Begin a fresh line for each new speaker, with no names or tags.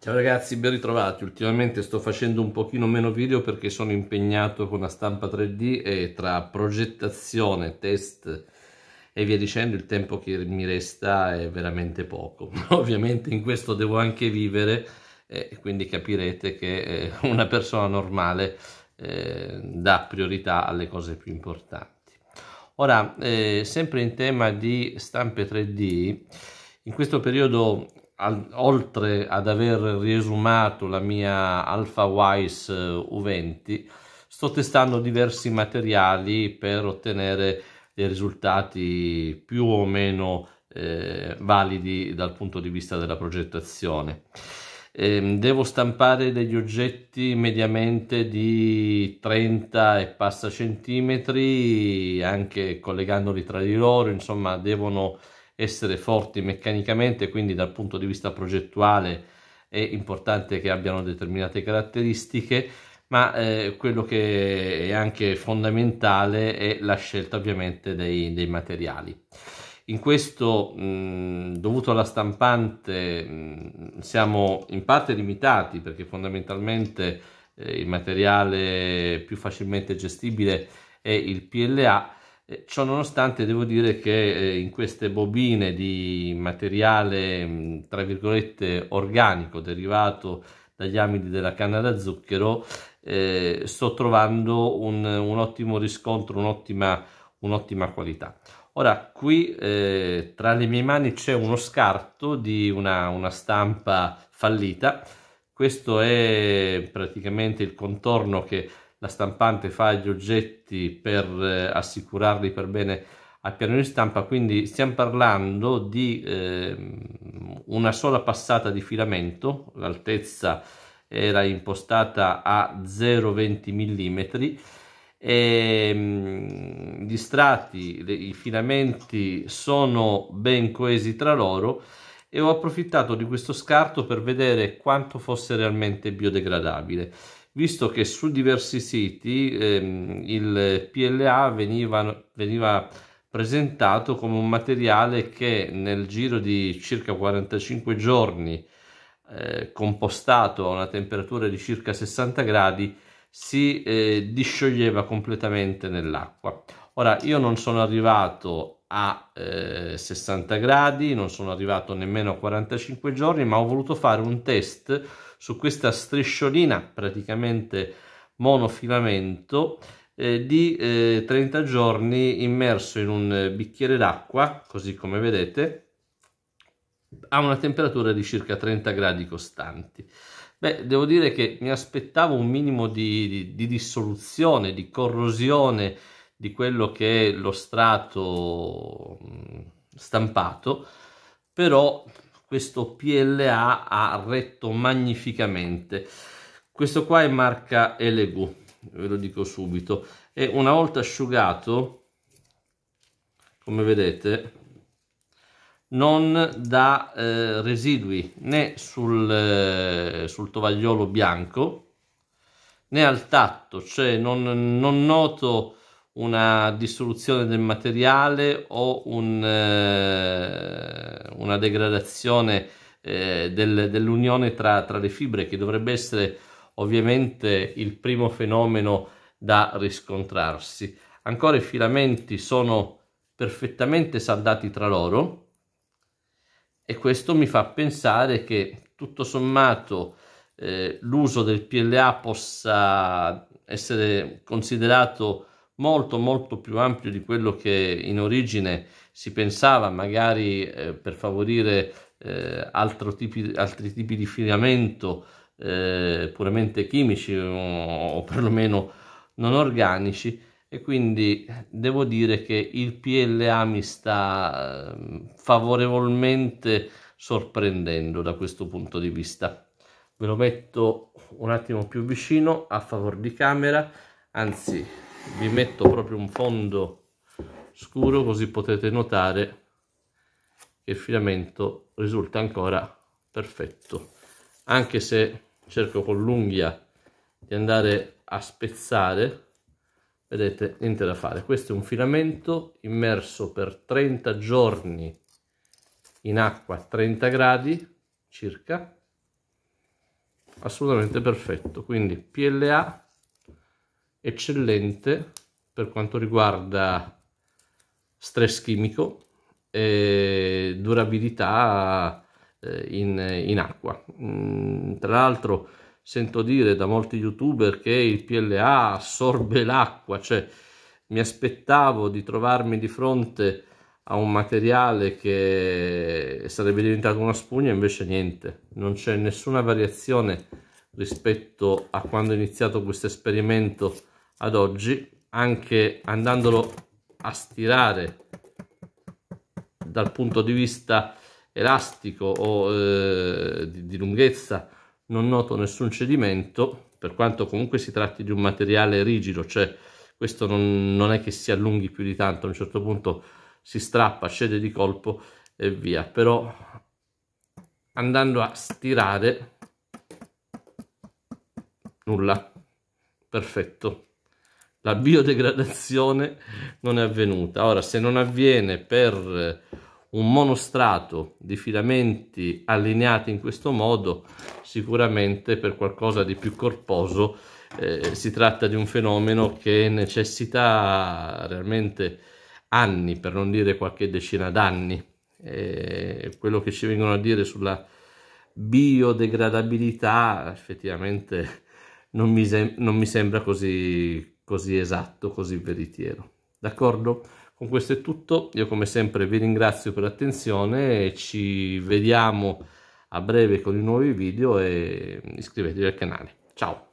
Ciao ragazzi, ben ritrovati. Ultimamente sto facendo un pochino meno video perché sono impegnato con la stampa 3D e tra progettazione, test e via dicendo il tempo che mi resta è veramente poco. Ovviamente in questo devo anche vivere eh, e eh, quindi capirete che eh, una persona normale eh, dà priorità alle cose più importanti. Ora, eh, sempre in tema di stampe 3D, in questo periodo al, oltre ad aver riesumato la mia Alpha Wise eh, U20, sto testando diversi materiali per ottenere dei risultati più o meno eh, validi dal punto di vista della progettazione. Eh, devo stampare degli oggetti mediamente di 30 e passa centimetri, anche collegandoli tra di loro, insomma devono essere forti meccanicamente, quindi dal punto di vista progettuale è importante che abbiano determinate caratteristiche, ma eh, quello che è anche fondamentale è la scelta ovviamente dei, dei materiali. In questo, mh, dovuto alla stampante, mh, siamo in parte limitati perché fondamentalmente eh, il materiale più facilmente gestibile è il PLA, eh, ciò nonostante devo dire che eh, in queste bobine di materiale mm, tra virgolette organico derivato dagli amidi della canna da zucchero eh, sto trovando un, un, ottimo riscontro, un'ottima, un'ottima qualità. Ora qui eh, tra le mie mani c'è uno scarto di una, una stampa fallita, questo è praticamente il contorno che la stampante fa gli oggetti per eh, assicurarli per bene al piano di stampa, quindi stiamo parlando di eh, una sola passata di filamento, l'altezza era impostata a 0,20 mm e gli strati, i filamenti sono ben coesi tra loro e ho approfittato di questo scarto per vedere quanto fosse realmente biodegradabile visto che su diversi siti ehm, il PLA veniva, veniva presentato come un materiale che nel giro di circa 45 giorni eh, compostato a una temperatura di circa 60 gradi si eh, discioglieva completamente nell'acqua. Ora io non sono arrivato a eh, 60 gradi, non sono arrivato nemmeno a 45 giorni, ma ho voluto fare un test su questa strisciolina praticamente monofilamento eh, di eh, 30 giorni immerso in un eh, bicchiere d'acqua, così come vedete, a una temperatura di circa 30 gradi costanti. Beh, devo dire che mi aspettavo un minimo di, di, di dissoluzione, di corrosione di quello che è lo strato mm, stampato, però questo PLA ha retto magnificamente. Questo qua è marca Elegu, ve lo dico subito. E una volta asciugato, come vedete, non dà eh, residui né sul, eh, sul, tovagliolo bianco né al tatto, cioè non, non noto una dissoluzione del materiale o un, eh, una degradazione eh, del, dell'unione tra, tra, le fibre che dovrebbe essere ovviamente il primo fenomeno da riscontrarsi. Ancora i filamenti sono perfettamente saldati tra loro e questo mi fa pensare che tutto sommato eh, l'uso del PLA possa essere considerato molto molto più ampio di quello che in origine si pensava magari eh, per favorire eh, tipi, altri tipi di filamento eh, puramente chimici o, o perlomeno non organici e quindi devo dire che il PLA mi sta eh, favorevolmente sorprendendo da questo punto di vista ve lo metto un attimo più vicino a favore di camera anzi vi metto proprio un fondo scuro così potete notare che il filamento risulta ancora perfetto anche se cerco con l'unghia di andare a spezzare vedete niente da fare questo è un filamento immerso per 30 giorni in acqua a 30 gradi circa assolutamente perfetto quindi PLA eccellente per quanto riguarda stress chimico e durabilità eh, in, in acqua. Mm, tra l'altro sento dire da molti youtuber che il PLA assorbe l'acqua, cioè mi aspettavo di trovarmi di fronte a un materiale che sarebbe diventato una spugna, invece niente, non c'è nessuna variazione rispetto a quando ho iniziato questo esperimento ad oggi anche andandolo a stirare dal punto di vista elastico o eh, di, di lunghezza non noto nessun cedimento per quanto comunque si tratti di un materiale rigido cioè questo non, non, è che si allunghi più di tanto a un certo punto si strappa cede di colpo e via però andando a stirare nulla perfetto la biodegradazione non è avvenuta. Ora, se non avviene per eh, un monostrato di filamenti allineati in questo modo, sicuramente per qualcosa di più corposo eh, si tratta di un fenomeno che necessita realmente anni, per non dire qualche decina d'anni. Eh, quello che ci vengono a dire sulla biodegradabilità effettivamente non mi, non mi sembra così così esatto, così veritiero. D'accordo? Con questo è tutto, io come sempre vi ringrazio per l'attenzione e ci vediamo a breve con i nuovi video e iscrivetevi al canale. Ciao!